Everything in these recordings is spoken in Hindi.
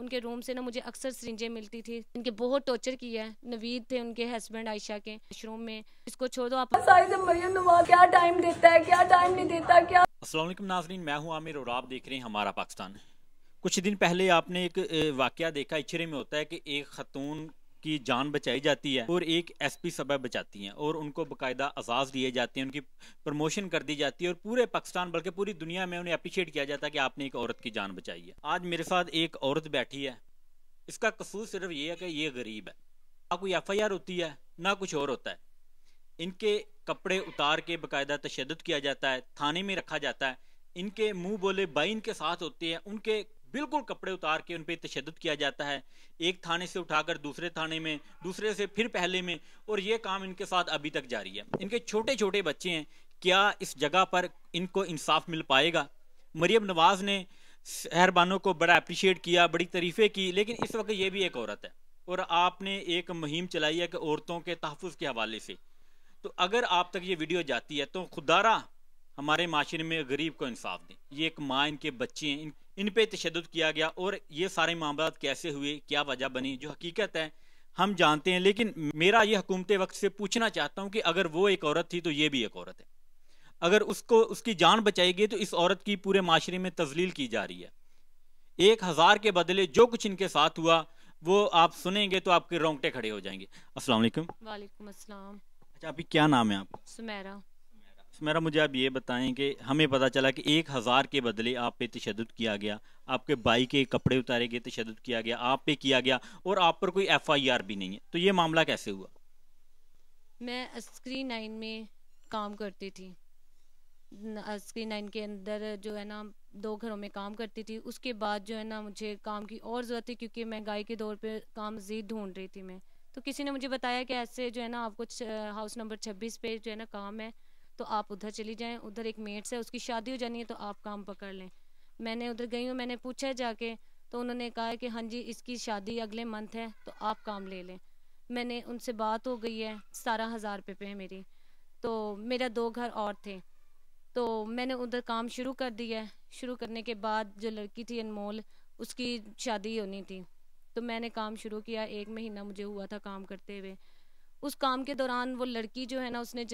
उनके रूम से ना मुझे अक्सर सरिंजें मिलती थी इनके बहुत टॉर्चर किया है नवीद थे उनके हस्बैंड आयशा के मशरूम में इसको छोड़ दो आप क्या टाइम देता है क्या टाइम नहीं देता क्या नाजरीन मैं हूँ आमिर और आप देख रहे हैं हमारा पाकिस्तान कुछ दिन पहले आपने एक वाक्य देखा इचरे में होता है कि एक खतून की जान बचाई जाती है और एक एस पी सबा बचाती हैं और उनको बाकायदा आजाज दिए जाते हैं उनकी प्रमोशन कर दी जाती है और पूरे पाकिस्तान बल्कि पूरी दुनिया में उन्हें अप्रिशिएट किया जाता है कि आपने एक औरत की जान बचाई है आज मेरे साथ एक औरत बैठी है इसका कसूर सिर्फ ये है कि ये गरीब है ना कोई एफ आई आर होती है ना कुछ और होता है इनके कपड़े उतार के बाकायदा तशद किया जाता है थाने में रखा जाता है इनके मुंह बोले बाइन के साथ होते हैं उनके बिल्कुल कपड़े उतार के उन पर तशद किया जाता है एक थाने से उठाकर दूसरे थाने में दूसरे से फिर पहले में और ये काम इनके साथ अभी तक जारी है इनके छोटे छोटे बच्चे हैं क्या इस जगह पर इनको इंसाफ मिल पाएगा मरियम नवाज ने सहरबानों को बड़ा अप्रिशिएट किया बड़ी तरीफें की लेकिन इस वक्त ये भी एक औरत है और आपने एक मुहिम चलाई है कि औरतों के तहफ़ के हवाले से तो अगर आप तक ये वीडियो जाती है तो खुदारा हमारे माशरे में गरीब को इंसाफ दें ये एक माँ इनके बच्चे हैं इन इन पे तशद किया गया और ये सारे मामला कैसे हुए क्या वजह बनी जो हकीकत है हम जानते हैं लेकिन मेरा ये हुकूमत वक्त से पूछना चाहता हूँ कि अगर वो एक औरत थी तो ये भी एक औरत है अगर उसको उसकी जान बचाई गई तो इस औरत की पूरे माशरे में तजलील की जा रही है एक हज़ार के बदले जो कुछ इनके साथ हुआ वो आप सुनेंगे तो आपके रोंगटे खड़े हो जाएंगे असल वालेकुम अच्छा अभी क्या नाम है आपका सुमेरा मेरा मुझे आप ये बताएं कि हमें पता चला कि एक हज़ार के बदले आप पे तशद किया गया आपके भाई के कपड़े उतारे गए तशद किया गया आप पे किया गया और आप पर कोई एफ आई आर भी नहीं है तो ये मामला कैसे हुआ मैं स्क्रीन नाइन में काम करती थी स्क्रीन नाइन के अंदर जो है ना दो घरों में काम करती थी उसके बाद जो है ना मुझे काम की और ज़रूरत थी क्योंकि मैं गाय के दौर पर काम जीत ढूंढ रही थी मैं तो किसी ने मुझे बताया कि ऐसे जो है ना आपको हाउस नंबर छब्बीस पे जो है ना काम है तो आप उधर चली जाएँ उधर एक मेट्स है उसकी शादी हो जानी है तो आप काम पकड़ लें मैंने उधर गई हूँ मैंने पूछा जाके तो उन्होंने कहा कि हाँ जी इसकी शादी अगले मंथ है तो आप काम ले लें मैंने उनसे बात हो गई है सतारह हज़ार रुपये पे है मेरी तो मेरा दो घर और थे तो मैंने उधर काम शुरू कर दिया है शुरू करने के बाद जो लड़की थी अनमोल उसकी शादी होनी थी तो मैंने काम शुरू किया एक महीना मुझे हुआ था काम करते हुए उस काम के दौरान वो लड़की जो है ना उसने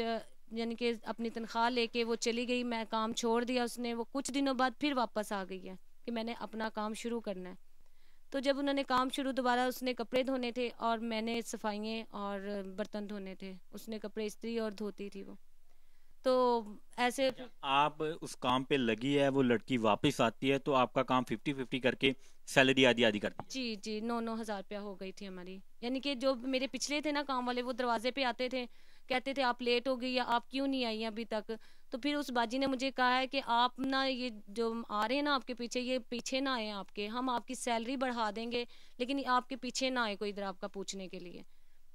यानी कि अपनी तनख्वाह लेके वो चली गई मैं काम छोड़ दिया उसने वो कुछ दिनों बाद फिर वापस आ गई है कि मैंने अपना काम शुरू करना है तो जब उन्होंने काम शुरू दोबारा उसने कपड़े धोने थे और मैंने सफाइयाँ और बर्तन धोने थे उसने कपड़े इस्त्री और धोती थी वो तो ऐसे अच्छा, आप उस काम पे लगी है वो लड़की वापस आती है तो आपका काम फिफ्टी फिफ्टी करके सैलरी आदि आदि करती जी जी नौ नौ हजार रुपया हो गई थी हमारी यानी कि जो मेरे पिछले थे ना काम वाले वो दरवाजे पे आते थे कहते थे आप लेट हो गई या आप क्यों नहीं आई अभी तक तो फिर उस बाजी ने मुझे कहा है कि आप ना ये जो आ रहे हैं ना आपके पीछे ये पीछे ना आए आपके हम आपकी सैलरी बढ़ा देंगे लेकिन आपके पीछे ना आए कोई इधर आपका पूछने के लिए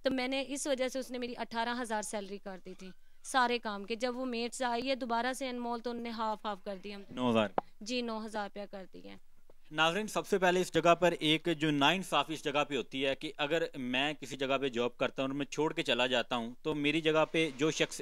तो मैंने इस वजह से उसने मेरी अठारह हज़ार सैलरी कर दी थी सारे काम के जब वो मेट्स आई है दोबारा से अनमोल तो उनने हाफ हाफ कर दिया नौ हज़ार जी नौ हज़ार रुपया कर दिया नाजरीन सबसे पहले इस जगह पर एक जो नाइन साफ इस जगह पे होती है कि अगर मैं किसी जगह पे जॉब करता हूँ और मैं छोड़ के चला जाता हूँ तो मेरी जगह पे जो शख्स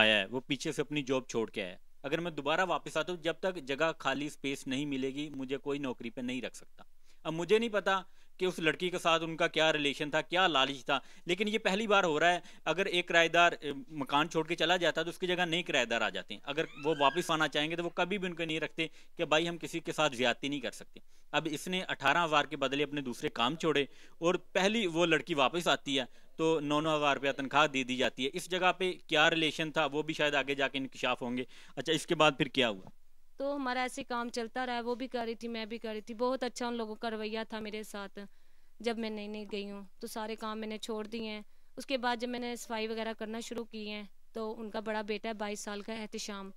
आया है वो पीछे से अपनी जॉब छोड़ के आया है अगर मैं दोबारा वापस आता हूँ जब तक जगह खाली स्पेस नहीं मिलेगी मुझे कोई नौकरी पर नहीं रख सकता अब मुझे नहीं पता कि उस लड़की के साथ उनका क्या रिलेशन था क्या लालच था लेकिन ये पहली बार हो रहा है अगर एक किराएदार मकान छोड़ के चला जाता है तो उसकी जगह नए किराएदार आ जाते हैं अगर वो वापस आना चाहेंगे तो वो कभी भी उनको नहीं रखते कि भाई हम किसी के साथ ज्यादती नहीं कर सकते अब इसने अठारह हज़ार के बदले अपने दूसरे काम छोड़े और पहली वो लड़की वापस आती है तो नौ नौ हज़ार रुपया तनख्वाह दे दी जाती है इस जगह पे क्या रिलेशन था वो भी शायद आगे जाके इंकशाफ होंगे अच्छा इसके बाद फिर क्या हुआ तो हमारा ऐसे काम चलता रहा वो भी कर रही थी मैं भी कर रही थी बहुत अच्छा उन लोगों का रवैया था मेरे साथ जब मैं नहीं नहीं गई हूँ तो सारे काम मैंने छोड़ दिए हैं उसके बाद जब मैंने सफाई वगैरह करना शुरू की है तो उनका बड़ा बेटा है बाईस साल का एहतशाम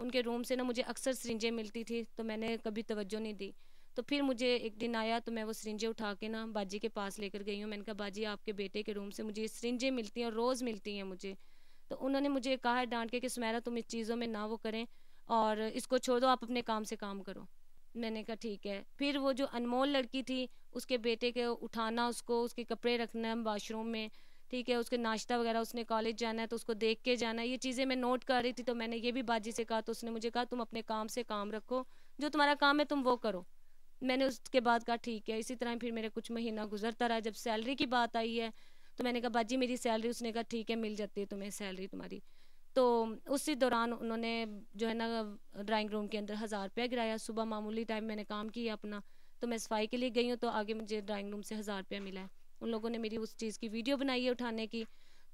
उनके रूम से ना मुझे अक्सर सरिंजें मिलती थी तो मैंने कभी तवज्जो नहीं दी तो फिर मुझे एक दिन आया तो मैं वो सरिंजे उठा के ना बाजी के पास लेकर गई हूँ मैंने कहा बाजी आपके बेटे के रूम से मुझे सरिंजे मिलती हैं रोज़ मिलती हैं मुझे तो उन्होंने मुझे कहा है डांट के कि सुमैरा तुम इस चीज़ों में ना वो करें और इसको छोड़ दो आप अपने काम से काम करो मैंने कहा ठीक है फिर वो जो अनमोल लड़की थी उसके बेटे के उठाना उसको उसके कपड़े रखना वाशरूम में ठीक है उसके नाश्ता वगैरह उसने कॉलेज जाना है तो उसको देख के जाना ये चीज़ें मैं नोट कर रही थी तो मैंने ये भी बाजी से कहा तो उसने मुझे कहा तुम अपने काम से काम रखो जो तुम्हारा काम है तुम वो करो मैंने उसके बाद कहा ठीक है इसी तरह फिर मेरे कुछ महीना गुजरता रहा जब सैलरी की बात आई है तो मैंने कहा बाजी मेरी सैलरी उसने कहा ठीक है मिल जाती है तुम्हें सैलरी तुम्हारी तो उसी दौरान उन्होंने जो है ना ड्राइंग रूम के अंदर हज़ार रुपया गिराया सुबह मामूली टाइम मैंने काम किया अपना तो मैं सफाई के लिए गई हूँ तो आगे मुझे ड्राइंग रूम से हज़ार रुपया मिला है उन लोगों ने मेरी उस चीज़ की वीडियो बनाई है उठाने की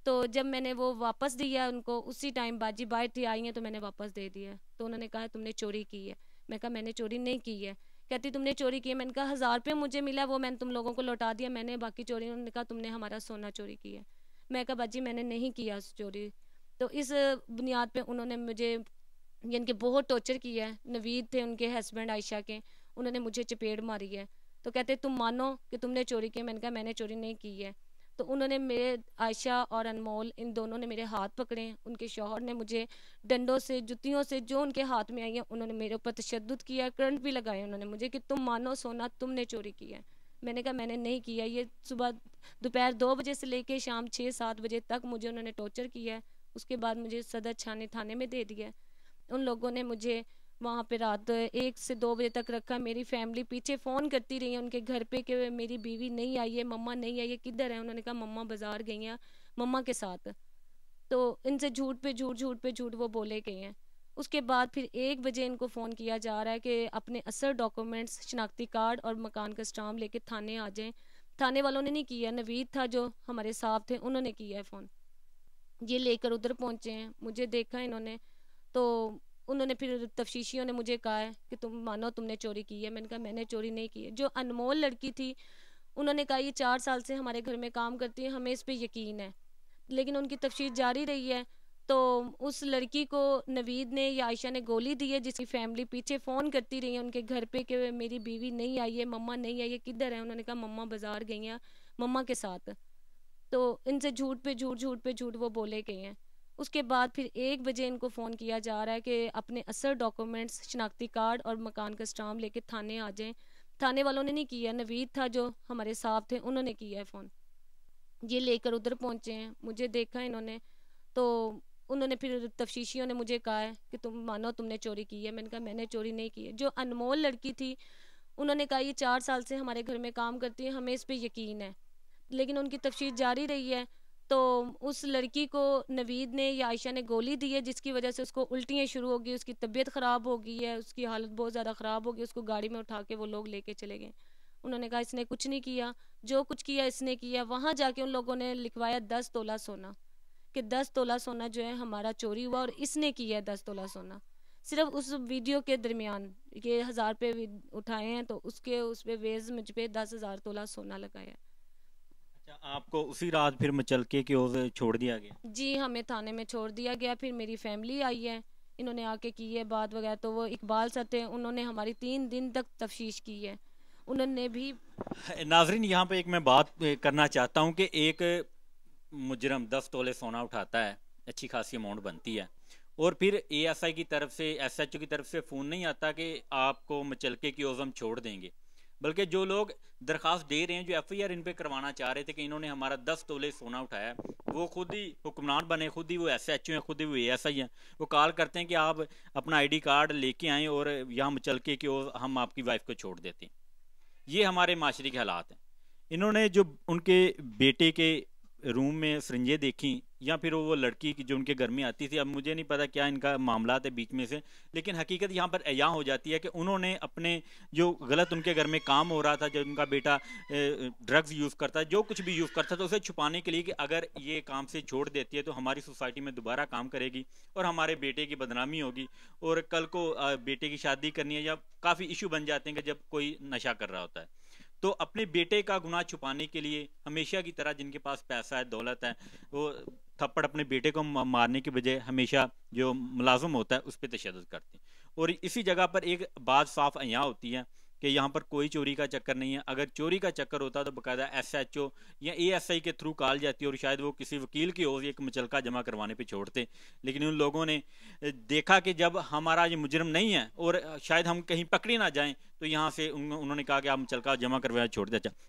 तो जब मैंने वो वापस दिया उनको उसी टाइम बाजी बाहर थी आई हैं तो मैंने वापस दे दिया तो उन्होंने कहा तुमने चोरी की है मैं कहा मैंने चोरी नहीं की है कहती तुमने चोरी की है मैंने कहा हज़ार रुपये मुझे मिला वो मैंने तुम लोगों को लौटा दिया मैंने बाकी चोरी उन्होंने कहा तुमने हमारा सोना चोरी किया मैं कहा बाजी मैंने नहीं किया चोरी तो इस बुनियाद पे उन्होंने मुझे यानी कि बहुत टॉर्चर किया है नवीद थे उनके हस्बैंड आयशा के उन्होंने मुझे चपेट मारी है तो कहते तुम मानो कि तुमने चोरी की मैंने कहा मैंने चोरी नहीं की है तो उन्होंने मेरे आयशा और अनमोल इन दोनों ने मेरे हाथ पकड़े उनके शोहर ने मुझे डंडों से जुतियों से जो उनके हाथ में आई है उन्होंने मेरे ऊपर तशद किया करंट भी लगाए उन्होंने मुझे कि तुम मानो सोना तुमने चोरी की है मैंने कहा मैंने नहीं किया ये सुबह दोपहर दो बजे से लेके शाम छः सात बजे तक मुझे उन्होंने टॉर्चर किया है उसके बाद मुझे सदर छाने थाने में दे दिया उन लोगों ने मुझे वहाँ पे रात एक से दो बजे तक रखा मेरी फैमिली पीछे फ़ोन करती रही है उनके घर पे कि मेरी बीवी नहीं आई है मम्मा नहीं आई है किधर है उन्होंने कहा मम्मा बाज़ार गई हैं मम्मा के साथ तो इनसे झूठ पे झूठ झूठ पे झूठ वो बोले गए हैं उसके बाद फिर एक बजे इनको फ़ोन किया जा रहा है कि अपने असर डॉक्यूमेंट्स शनाख्ती कार्ड और मकान का स्टाम लेके थाने आ जाएं थाने वालों ने नहीं किया नवीद था जो हमारे साहब थे उन्होंने किया है फ़ोन ये लेकर उधर पहुंचे हैं मुझे देखा इन्होंने तो उन्होंने फिर तफ्शीशियों ने मुझे कहा है कि तुम मानो तुमने चोरी की है मैंने कहा मैंने चोरी नहीं की है जो अनमोल लड़की थी उन्होंने कहा ये चार साल से हमारे घर में काम करती है हमें इस पर यकीन है लेकिन उनकी तफशीश जारी रही है तो उस लड़की को नवीद ने या आयशा ने गोली दी है जिसकी फैमिली पीछे फ़ोन करती रही है उनके घर पे कि मेरी बीवी नहीं आई है मम्मा नहीं आई है किधर है उन्होंने कहा मम्मा बाज़ार गई हैं मम्मा के साथ तो इनसे झूठ पे झूठ झूठ पे झूठ वो बोले गए हैं उसके बाद फिर एक बजे इनको फ़ोन किया जा रहा है कि अपने असर डॉक्यूमेंट्स शनाख्ती कार्ड और मकान का स्टाम लेके थाने आ जाएं थाने वालों ने नहीं किया नवीद था जो हमारे साहब थे उन्होंने किया है फ़ोन ये लेकर उधर पहुँचे हैं मुझे देखा इन्होंने तो उन्होंने फिर तफशीशियों ने मुझे कहा है कि तुम मानो तुमने चोरी की है मैंने कहा मैंने चोरी नहीं की है जो अनमोल लड़की थी उन्होंने कहा ये चार साल से हमारे घर में काम करती है हमें इस पर यकीन है लेकिन उनकी तफ्तीश जारी रही है तो उस लड़की को नवीद ने या आयशा ने गोली दी है जिसकी वजह से उसको उल्टियाँ शुरू होगी उसकी तबीयत ख़राब हो गई है उसकी हालत बहुत ज़्यादा ख़राब हो गई उसको गाड़ी में उठा के वो लोग लेके चले गए उन्होंने कहा इसने कुछ नहीं किया जो कुछ किया इसने किया वहाँ जाके उन लोगों ने लिखवाया दस तोला सोना कि दस तोला सोना जो है हमारा चोरी हुआ और इसने किया दस तोला सोना सिर्फ उस वीडियो के दरमियान ये हज़ार रुपये उठाए हैं तो उसके उस पर वेज मुझ पर दस हज़ार तोला सोना लगाया आपको उसी रात फिर मचलके की ओर छोड़ दिया गया जी हमें थाने में छोड़ दिया गया फिर मेरी फैमिली आई है इन्होंने आके की है बात वगैरह तो वो इकबाल सर थे उन्होंने हमारी तीन दिन तक तफ्श की है उन्होंने भी नाजरीन यहाँ पे एक मैं बात करना चाहता हूँ कि एक मुजरम दस तोले सोना उठाता है अच्छी खासी अमाउंट बनती है और फिर ए एस आई की तरफ से एस एच ओ की तरफ से फ़ोन नहीं आता कि आपको मचलके की ओज़म छोड़ देंगे बल्कि जो लोग दरख्वास्त दे रहे हैं जो एफ आई आर इन पर करवाना चाह रहे थे कि इन्होंने हमारा दस तोले सोना उठाया वो खुद ही हुक्मरान बने खुद ही वो एस एच ओ हैं खुद ही वो ए एस आई हैं वो कॉल करते हैं कि आप अपना आई डी कार्ड लेके आएँ और यहाँ मचल के कि हम आपकी वाइफ को छोड़ देते हैं ये हमारे माशरे के हालात हैं इन्होंने जो उनके बेटे के रूम में सरंजें देखी या फिर वो लड़की की जो उनके घर में आती थी अब मुझे नहीं पता क्या इनका मामला है बीच में से लेकिन हकीकत यहाँ पर अया हो जाती है कि उन्होंने अपने जो गलत उनके घर में काम हो रहा था जब उनका बेटा ड्रग्स यूज़ करता है जो कुछ भी यूज़ करता था उसे छुपाने के लिए कि अगर ये काम से छोड़ देती है तो हमारी सोसाइटी में दोबारा काम करेगी और हमारे बेटे की बदनामी होगी और कल को बेटे की शादी करनी है या काफ़ी इशू बन जाते हैं कि जब कोई नशा कर रहा होता है तो अपने बेटे का गुनाह छुपाने के लिए हमेशा की तरह जिनके पास पैसा है दौलत है वो थप्पड़ अपने बेटे को मारने की बजाय हमेशा जो मुलाजम होता है उस पर तशद करते हैं और इसी जगह पर एक बात साफ अयाँ होती है कि यहाँ पर कोई चोरी का चक्कर नहीं है अगर चोरी का चक्कर होता तो बाकायदा एस एच ओ या ए एस आई के थ्रू कॉल जाती है और शायद वो किसी वकील की ओर एक मचलका जमा करवाने पे छोड़ते लेकिन उन लोगों ने देखा कि जब हमारा ये मुजरम नहीं है और शायद हम कहीं पकड़े ना जाएं तो यहाँ से उन्होंने कहा कि आप मचलका जमा करवाया छोड़ दे अच्छा